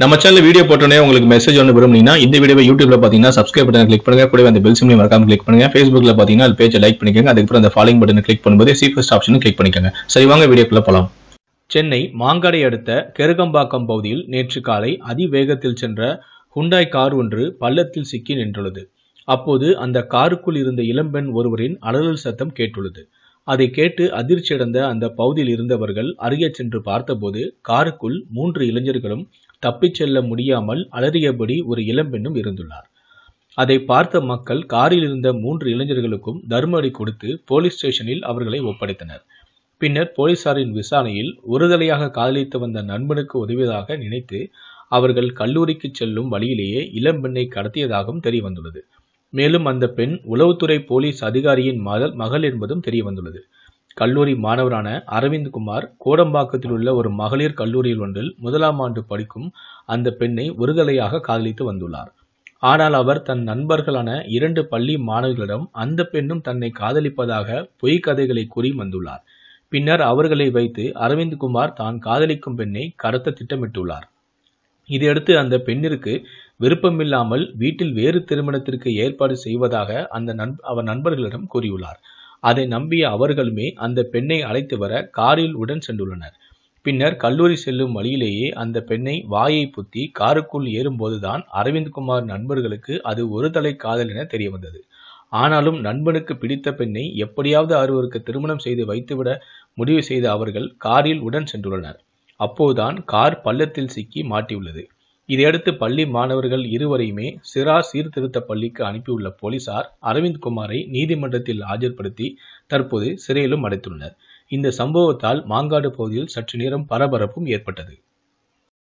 நம்ம channel video போட்டோன்னே உங்களுக்கு மெசேஜ் ஒன்று விரும்புனீங்கன்னா இந்த வீடியோ யூடியூப்ல பார்த்தீங்கன்னா சப்ஸ்கிரைப் பட்டன் கிளிக் பண்ணுங்க கூட அந்த பெல் சிம்லையும் மறக்காம கிளிக் பண்ணுங்க ஃபேஸ்புக்ல பார்த்தீங்கன்னா அது பேஜை லைக் பண்ணிக்கோங்க அதுக்கப்புறம் அந்த ஃபாலோ பட்டன் கிளிக் பண்ணும்போது சீஃபஸ்ட் ஆப்ஷன் கிளிக் பண்ணிக்கோங்க சரி வாங்க வீடியோக்குள்ள போகலாம் சென்னை மாங்காடை அடுத்த கெருகம்பாக்கம் பகுதியில் நேற்று காலை அதிவேகத்தில் சென்ற ஹுண்டாய் கார் ஒன்று பள்ளத்தில் சிக்கி நின்றுள்ளது அப்போது அந்த காருக்குள் இருந்த இளம்பெண் ஒருவரின் அலறல் சத்தம் கேட்டுள்ளது அதை கேட்டு அதிர்ச்சியடைந்த அந்த பகுதியில் இருந்தவர்கள் அருகே சென்று பார்த்தபோது காருக்குள் மூன்று இளைஞர்களும் தப்பிச் செல்ல முடியாமல் அலறியபடி ஒரு இளம்பெண்ணும் இருந்துள்ளார் அதை பார்த்த மக்கள் காரில் இருந்த மூன்று இளைஞர்களுக்கும் தர்ம கொடுத்து போலீஸ் ஸ்டேஷனில் அவர்களை ஒப்படைத்தனர் பின்னர் போலீசாரின் விசாரணையில் ஒருதலையாக காதலித்து வந்த நண்பனுக்கு உதவியதாக நினைத்து அவர்கள் கல்லூரிக்கு செல்லும் வழியிலேயே இளம்பெண்ணை கடத்தியதாகவும் தெரியவந்துள்ளது மேலும் அந்த பெண் உளவுத்துறை போலீஸ் அதிகாரியின் மகள் மகள் என்பதும் தெரியவந்துள்ளது கல்லூரி மாணவரான அரவிந்த் குமார் கோடம்பாக்கத்தில் உள்ள ஒரு மகளிர் கல்லூரியில் ஒன்றில் முதலாம் ஆண்டு படிக்கும் அந்த பெண்ணை ஒருதலையாக காதலித்து வந்துள்ளார் ஆனால் அவர் தன் நண்பர்களான இரண்டு பள்ளி மாணவர்களிடம் அந்த பெண்ணும் தன்னை காதலிப்பதாக பொய் கதைகளை கூறி வந்துள்ளார் பின்னர் அவர்களை வைத்து அரவிந்த் குமார் தான் காதலிக்கும் பெண்ணை கடத்த திட்டமிட்டுள்ளார் இதையடுத்து அந்த பெண்ணிற்கு விருப்பமில்லாமல் வீட்டில் வேறு திருமணத்திற்கு ஏற்பாடு செய்வதாக அந்த நண் அவர் நண்பர்களிடம் கூறியுள்ளார் அதை நம்பிய அவர்களுமே அந்த பெண்ணை அழைத்து வர காரில் உடன் சென்றுள்ளனர் பின்னர் கல்லூரி செல்லும் வழியிலேயே அந்த பெண்ணை வாயை புத்தி காருக்குள் ஏறும்போதுதான் அரவிந்த்குமார் நண்பர்களுக்கு அது ஒரு தலை காதல் என தெரிய வந்தது ஆனாலும் நண்பனுக்கு பிடித்த பெண்ணை எப்படியாவது அவருக்கு திருமணம் செய்து வைத்துவிட முடிவு செய்த அவர்கள் காரில் உடன் சென்றுள்ளனர் அப்போதுதான் கார் பள்ளத்தில் சிக்கி மாட்டியுள்ளது இதையடுத்து பள்ளி மாணவர்கள் இருவரையுமே சிரா சீர்திருத்த பள்ளிக்கு அனுப்பியுள்ள போலீசார் அரவிந்த் குமாரை நீதிமன்றத்தில் ஆஜர்படுத்தி தற்போது சிறையிலும் அடைத்துள்ளனர் இந்த சம்பவத்தால் மாங்காடு பகுதியில் சற்று நேரம் பரபரப்பும் ஏற்பட்டது